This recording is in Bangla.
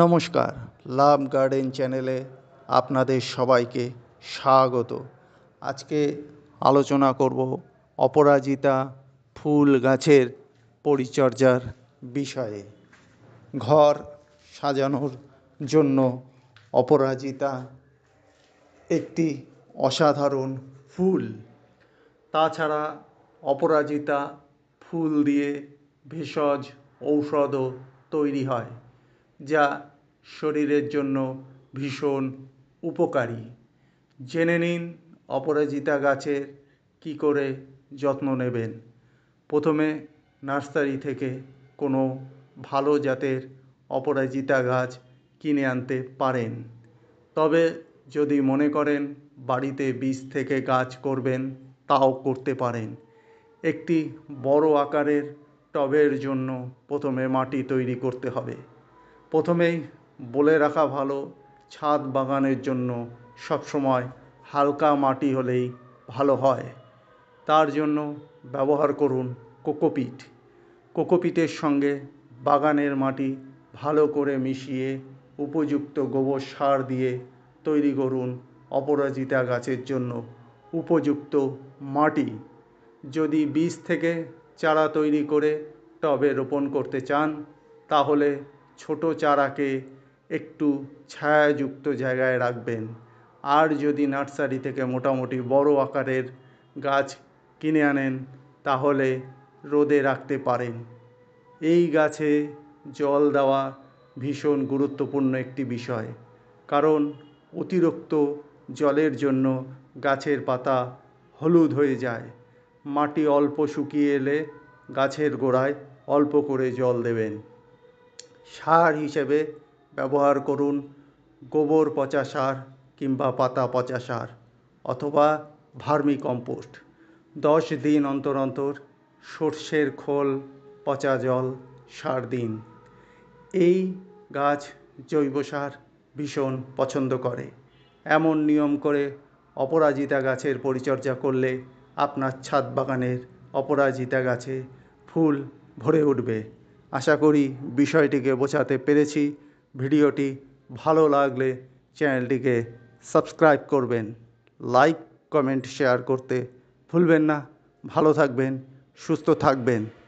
নমস্কার লাভ গার্ডেন চ্যানেলে আপনাদের সবাইকে স্বাগত আজকে আলোচনা করব অপরাজিতা ফুল গাছের পরিচর্যার বিষয়ে ঘর সাজানোর জন্য অপরাজিতা একটি অসাধারণ ফুল তাছাড়া অপরাজিতা ফুল দিয়ে ভেষজ ঔষধও তৈরি হয় যা শরীরের জন্য ভীষণ উপকারী জেনে নিন অপরাজিতা গাছের কী করে যত্ন নেবেন প্রথমে নার্সারি থেকে কোনো ভালো জাতের অপরাজিতা গাছ কিনে আনতে পারেন তবে যদি মনে করেন বাড়িতে বীজ থেকে গাছ করবেন তাও করতে পারেন একটি বড় আকারের টবের জন্য প্রথমে মাটি তৈরি করতে হবে প্রথমেই বলে রাখা ভালো ছাদ বাগানের জন্য সবসময় হালকা মাটি হলেই ভালো হয় তার জন্য ব্যবহার করুন কোকোপিট কোকোপিটের সঙ্গে বাগানের মাটি ভালো করে মিশিয়ে উপযুক্ত গোবর সার দিয়ে তৈরি করুন অপরাজিতা গাছের জন্য উপযুক্ত মাটি যদি বীজ থেকে চারা তৈরি করে টবে রোপণ করতে চান তাহলে ছোটো চারাকে একটু ছায়াযুক্ত জায়গায় রাখবেন আর যদি নার্সারি থেকে মোটামুটি বড় আকারের গাছ কিনে আনেন তাহলে রোদে রাখতে পারেন এই গাছে জল দেওয়া ভীষণ গুরুত্বপূর্ণ একটি বিষয় কারণ অতিরিক্ত জলের জন্য গাছের পাতা হলুদ হয়ে যায় মাটি অল্প শুকিয়ে এলে গাছের গোড়ায় অল্প করে জল দেবেন সার হিসেবে ব্যবহার করুন গোবর পচা সার কিংবা পাতা পচা সার অথবা ভার্মি কম্পোস্ট দশ দিন অন্তর অন্তর সর্ষের খোল পচা জল সার দিন এই গাছ জৈব সার ভীষণ পছন্দ করে এমন নিয়ম করে অপরাজিতা গাছের পরিচর্যা করলে আপনার ছাদ বাগানের অপরাজিতা গাছে ফুল ভরে উঠবে আশা করি বিষয়টিকে বোঝাতে পেরেছি ভিডিওটি ভালো লাগলে চ্যানেলটিকে সাবস্ক্রাইব করবেন লাইক কমেন্ট শেয়ার করতে ভুলবেন না ভালো থাকবেন সুস্থ থাকবেন